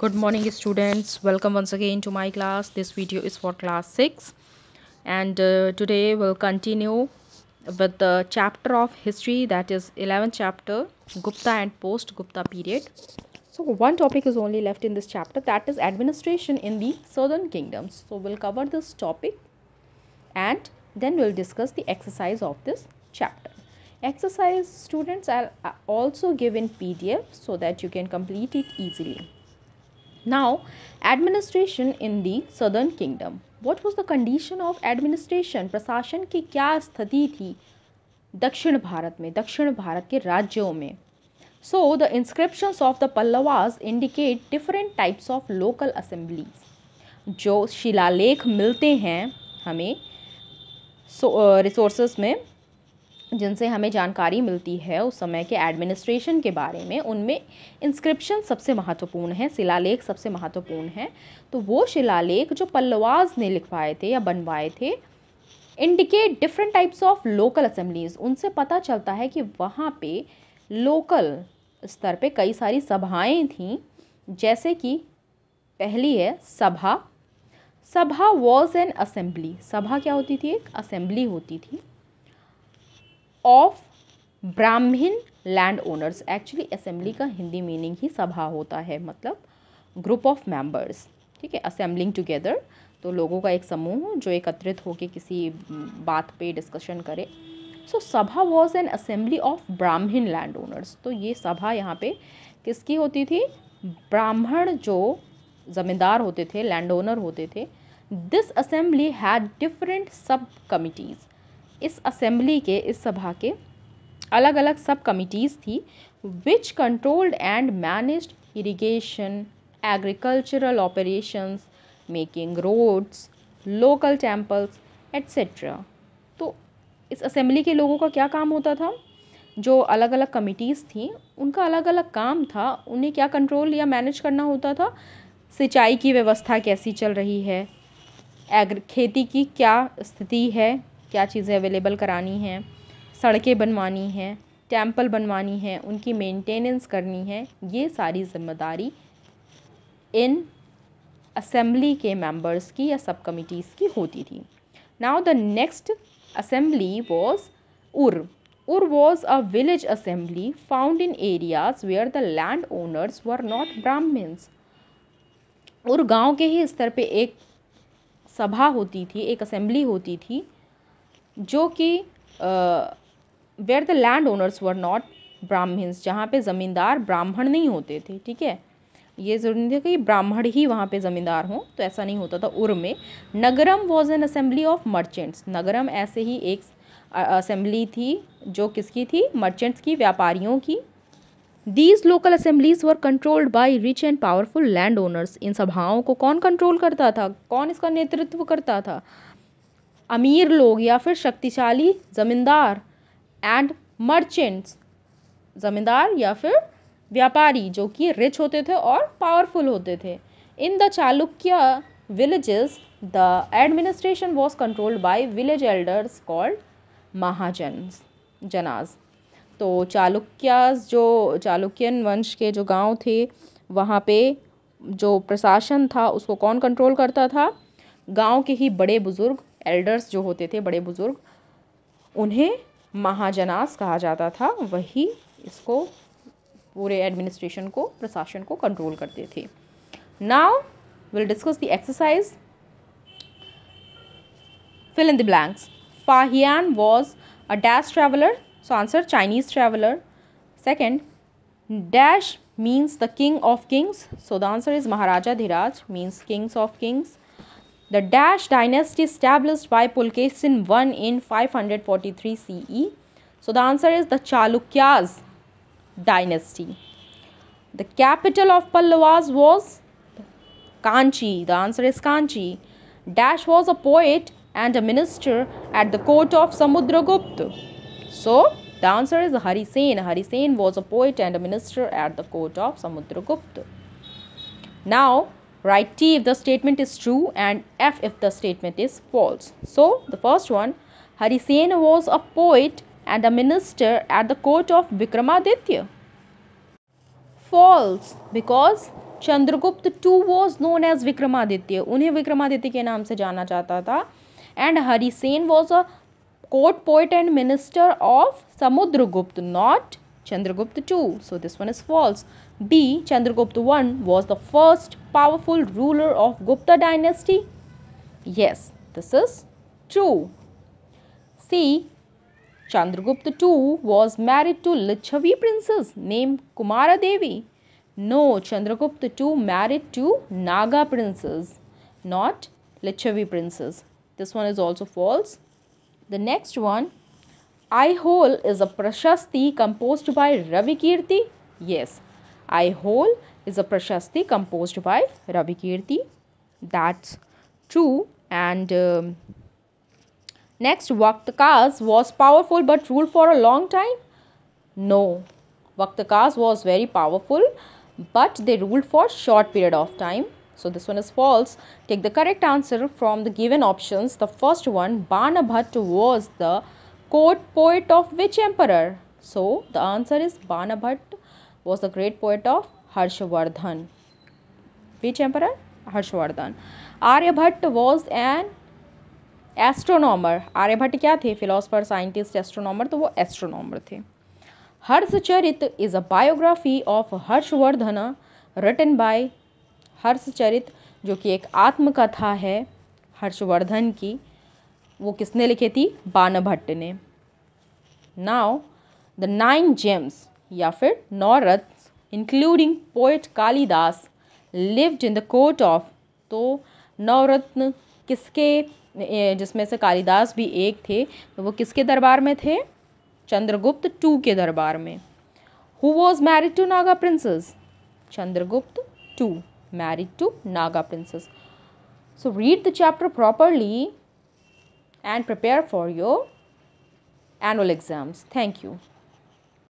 good morning students welcome once again to my class this video is for class 6 and uh, today we'll continue with the chapter of history that is 11th chapter gupta and post gupta period so one topic is only left in this chapter that is administration in the southern kingdoms so we'll cover this topic and then we'll discuss the exercise of this chapter exercise students are also given pdf so that you can complete it easily Now, administration in the southern kingdom. What was the condition of administration? प्रशासन की क्या स्थिति थी दक्षिण भारत में दक्षिण भारत के राज्यों में So, the inscriptions of the Pallavas indicate different types of local assemblies. जो शिलालेख मिलते हैं हमें रिसोर्सेज में जिनसे हमें जानकारी मिलती है उस समय के एडमिनिस्ट्रेशन के बारे में उनमें इंस्क्रिप्शन सबसे महत्वपूर्ण है शिलालेख सबसे महत्वपूर्ण है तो वो शिलालेख जो पल्लवाज ने लिखवाए थे या बनवाए थे indicate different types of local assemblies उनसे पता चलता है कि वहाँ पे लोकल स्तर पे कई सारी सभाएं थीं जैसे कि पहली है सभा सभा वॉज एन असेंबली सभा क्या होती थी एक असेंबली होती थी of Brahmin land owners actually assembly का हिंदी मीनिंग ही सभा होता है मतलब ग्रुप ऑफ मेंबर्स ठीक है असेंबलिंग टुगेदर तो लोगों का एक समूह जो एकत्रित होकर किसी बात पे डिस्कशन करे so sabha was an assembly of Brahmin land owners तो ये सभा यहाँ पे किसकी होती थी ब्राह्मण जो ज़मींदार होते थे लैंड ओनर होते थे this assembly had different sub committees इस असेंबली के इस सभा के अलग अलग सब कमिटीज़ थी which controlled and managed irrigation agricultural operations making roads local temples etcetera तो इस असेंबली के लोगों का क्या काम होता था जो अलग अलग कमिटीज़ थी उनका अलग अलग काम था उन्हें क्या कंट्रोल या मैनेज करना होता था सिंचाई की व्यवस्था कैसी चल रही है एग्र खेती की क्या स्थिति है क्या चीज़ें अवेलेबल करानी हैं सड़कें बनवानी हैं टेम्पल बनवानी हैं उनकी मेंटेनेंस करनी है ये सारी ज़िम्मेदारी इन असेंबली के मेंबर्स की या सब कमिटीज़ की होती थी now the next assembly Ur Ur Ur a village assembly found in areas where the land owners were not Brahmins Ur गांव के ही स्तर पे एक सभा होती थी एक असेंबली होती थी जो कि where the land owners were not Brahmins जहाँ पे ज़मींदार ब्राह्मण नहीं होते थे ठीक है ये जरूरी नहीं था कि ब्राह्मण ही वहाँ पे ज़मींदार हों तो ऐसा नहीं होता था उर में nagaram was an assembly of merchants nagaram ऐसे ही एक असेंबली थी जो किसकी थी मर्चेंट्स की व्यापारियों की these local assemblies were controlled by rich and powerful land owners इन सभाओं को कौन कंट्रोल करता था कौन इसका नेतृत्व करता था अमीर लोग या फिर शक्तिशाली ज़मींदार एंड मर्चेंट्स ज़मींदार या फिर व्यापारी जो कि रिच होते थे और पावरफुल होते थे in the Chalukya village the administration was controlled by village elders called mahajan जनाज तो चालुक्यास जो चालुक्यन वंश के जो गांव थे वहाँ पे जो प्रशासन था उसको कौन कंट्रोल करता था गांव के ही बड़े बुज़ुर्ग एल्डर्स जो होते थे बड़े बुजुर्ग उन्हें महाजनास कहा जाता था वही इसको पूरे एडमिनिस्ट्रेशन को प्रशासन को कंट्रोल करते थे now will discuss the exercise fill in the blanks Fahien was a dash traveller so answer Chinese traveller second dash means the king of kings so the answer is maharajadhiraj means kings of kings The Dash dynasty established by Pulkesin I in 543 CE. So the answer is the Chalukyas dynasty. The capital of Pallavas was Kanchi. The answer is Kanchi. Dash was a poet and a minister at the court of Samudragupta. So the answer is Harisen. Harisen was a poet and a minister at the court of Samudragupta. Now write t if the statement is true and f if the statement is false so the first one hari sen was a poet and a minister at the court of vikramaditya false because Chandragupta two was known as Vikramaditya उन्हें विक्रमादित्य के नाम से जाना जाता था and Harisena was a court poet and minister of Samudragupta not Chandragupta two so this one is false B. Chandragupta I was the first powerful ruler of Gupta dynasty? Yes, this is true. C. Chandragupta II was married to Lichavi princess named Kumara Devi. No, Chandragupta II married to Naga princess, not Lichavi princess. This one is also false. The next one, I Hole is a Prashasti composed by Ravi Kirti. Yes, I whole is a prashasti composed by Ravi Kirti. That's true. And um, next, Vaktakas was powerful but ruled for a long time? No. Vaktakas was very powerful but they ruled for short period of time. So this one is false. Take the correct answer from the given options. The first one, Banabhat was the court poet of which emperor? So the answer is Banabhat was the great poet of Harshvardhan. Which emperor? Harshvardhan. Aryabhatta was an astronomer Aryabhatta क्या थे philosopher scientist astronomer तो वो astronomer थे Harshacharita is a biography of Harshvardhan written by Harshacharita जो कि एक आत्मकथा है हर्षवर्धन की वो किसने लिखी थी बानभट्ट ने नाउ द नाइन जेम्स या फिर तो Nauratna including poet Kalidas lived in the court of तो नवरत्न किसके जिसमें से कालिदास भी एक थे तो वो किसके दरबार में थे चंद्रगुप्त टू के दरबार में who was married to Naga princess Chandragupta two married to Naga princess so read the chapter properly and prepare for your annual exams thank you